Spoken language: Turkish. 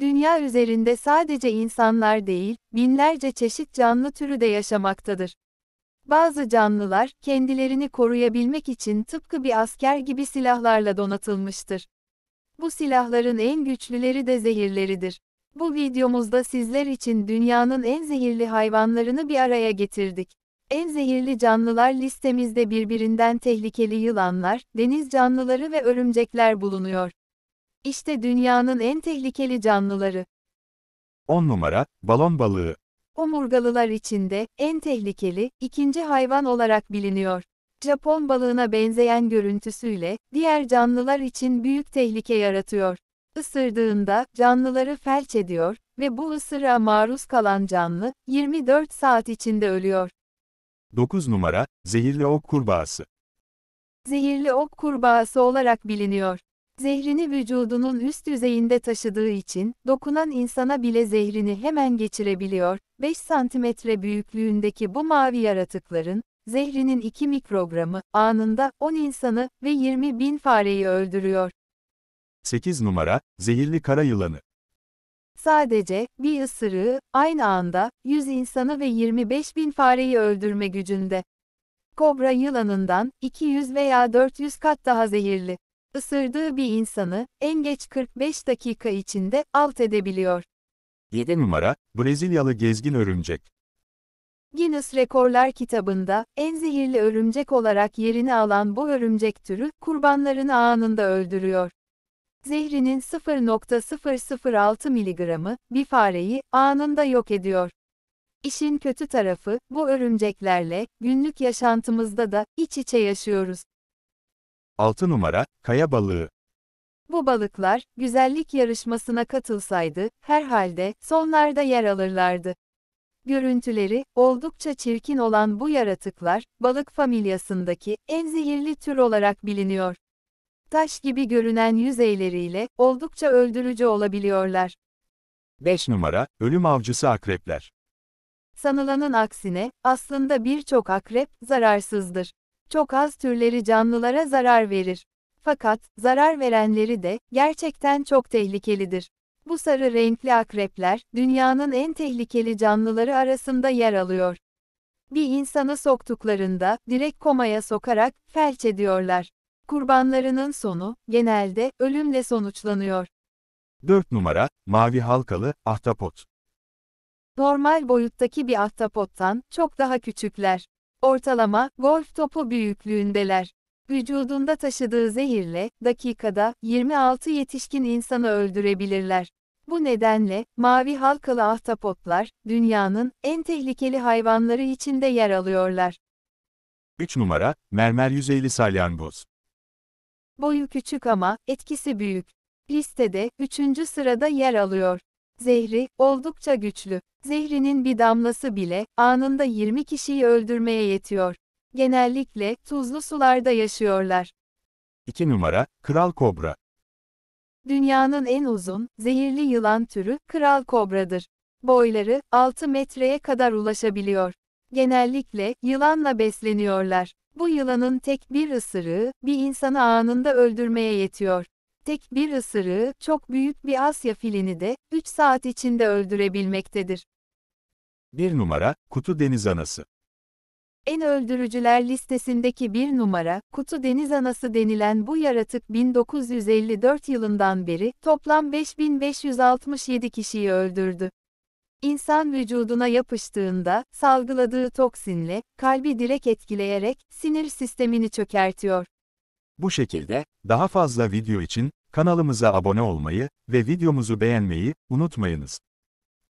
Dünya üzerinde sadece insanlar değil, binlerce çeşit canlı türü de yaşamaktadır. Bazı canlılar, kendilerini koruyabilmek için tıpkı bir asker gibi silahlarla donatılmıştır. Bu silahların en güçlüleri de zehirleridir. Bu videomuzda sizler için dünyanın en zehirli hayvanlarını bir araya getirdik. En zehirli canlılar listemizde birbirinden tehlikeli yılanlar, deniz canlıları ve örümcekler bulunuyor. İşte dünyanın en tehlikeli canlıları. 10 numara, balon balığı. Omurgalılar içinde, en tehlikeli, ikinci hayvan olarak biliniyor. Japon balığına benzeyen görüntüsüyle, diğer canlılar için büyük tehlike yaratıyor. Isırdığında, canlıları felç ediyor ve bu ısıra maruz kalan canlı, 24 saat içinde ölüyor. 9 numara, zehirli ok kurbağası. Zehirli ok kurbağası olarak biliniyor. Zehrini vücudunun üst yüzeyinde taşıdığı için, dokunan insana bile zehrini hemen geçirebiliyor. 5 santimetre büyüklüğündeki bu mavi yaratıkların, zehrinin 2 mikrogramı, anında 10 insanı ve 20 bin fareyi öldürüyor. 8 numara, zehirli kara yılanı. Sadece, bir ısırığı, aynı anda, 100 insanı ve 25 bin fareyi öldürme gücünde. Kobra yılanından, 200 veya 400 kat daha zehirli ısırdığı bir insanı, en geç 45 dakika içinde alt edebiliyor. 7 numara, Brezilyalı gezgin örümcek. Guinness Rekorlar kitabında, en zehirli örümcek olarak yerini alan bu örümcek türü, kurbanlarını anında öldürüyor. Zehrinin 0.006 miligramı, bir fareyi, anında yok ediyor. İşin kötü tarafı, bu örümceklerle, günlük yaşantımızda da, iç içe yaşıyoruz. 6 numara, kaya balığı. Bu balıklar, güzellik yarışmasına katılsaydı, herhalde, sonlarda yer alırlardı. Görüntüleri, oldukça çirkin olan bu yaratıklar, balık familyasındaki en zehirli tür olarak biliniyor. Taş gibi görünen yüzeyleriyle, oldukça öldürücü olabiliyorlar. 5 numara, ölüm avcısı akrepler. Sanılanın aksine, aslında birçok akrep, zararsızdır. Çok az türleri canlılara zarar verir. Fakat, zarar verenleri de, gerçekten çok tehlikelidir. Bu sarı renkli akrepler, dünyanın en tehlikeli canlıları arasında yer alıyor. Bir insanı soktuklarında, direkt komaya sokarak, felç ediyorlar. Kurbanlarının sonu, genelde, ölümle sonuçlanıyor. 4 numara, mavi halkalı, ahtapot. Normal boyuttaki bir ahtapottan, çok daha küçükler. Ortalama, golf topu büyüklüğündeler. Vücudunda taşıdığı zehirle, dakikada, 26 yetişkin insanı öldürebilirler. Bu nedenle, mavi halkalı ahtapotlar, dünyanın en tehlikeli hayvanları içinde yer alıyorlar. 3 numara, mermer yüzeyli salyangoz. Boyu küçük ama, etkisi büyük. Listede, 3. sırada yer alıyor. Zehri, oldukça güçlü. Zehrinin bir damlası bile, anında 20 kişiyi öldürmeye yetiyor. Genellikle, tuzlu sularda yaşıyorlar. 2 numara, Kral Kobra. Dünyanın en uzun, zehirli yılan türü, Kral Kobradır. Boyları, 6 metreye kadar ulaşabiliyor. Genellikle, yılanla besleniyorlar. Bu yılanın tek bir ısırığı, bir insanı anında öldürmeye yetiyor. Tek bir ısırığı çok büyük bir Asya filini de 3 saat içinde öldürebilmektedir. 1 numara, kutu deniz anası. En öldürücüler listesindeki bir numara, kutu deniz anası denilen bu yaratık 1954 yılından beri toplam 5567 kişiyi öldürdü. İnsan vücuduna yapıştığında, salgıladığı toksinle, kalbi direk etkileyerek sinir sistemini çökertiyor. Bu şekilde, daha fazla video için, Kanalımıza abone olmayı ve videomuzu beğenmeyi unutmayınız.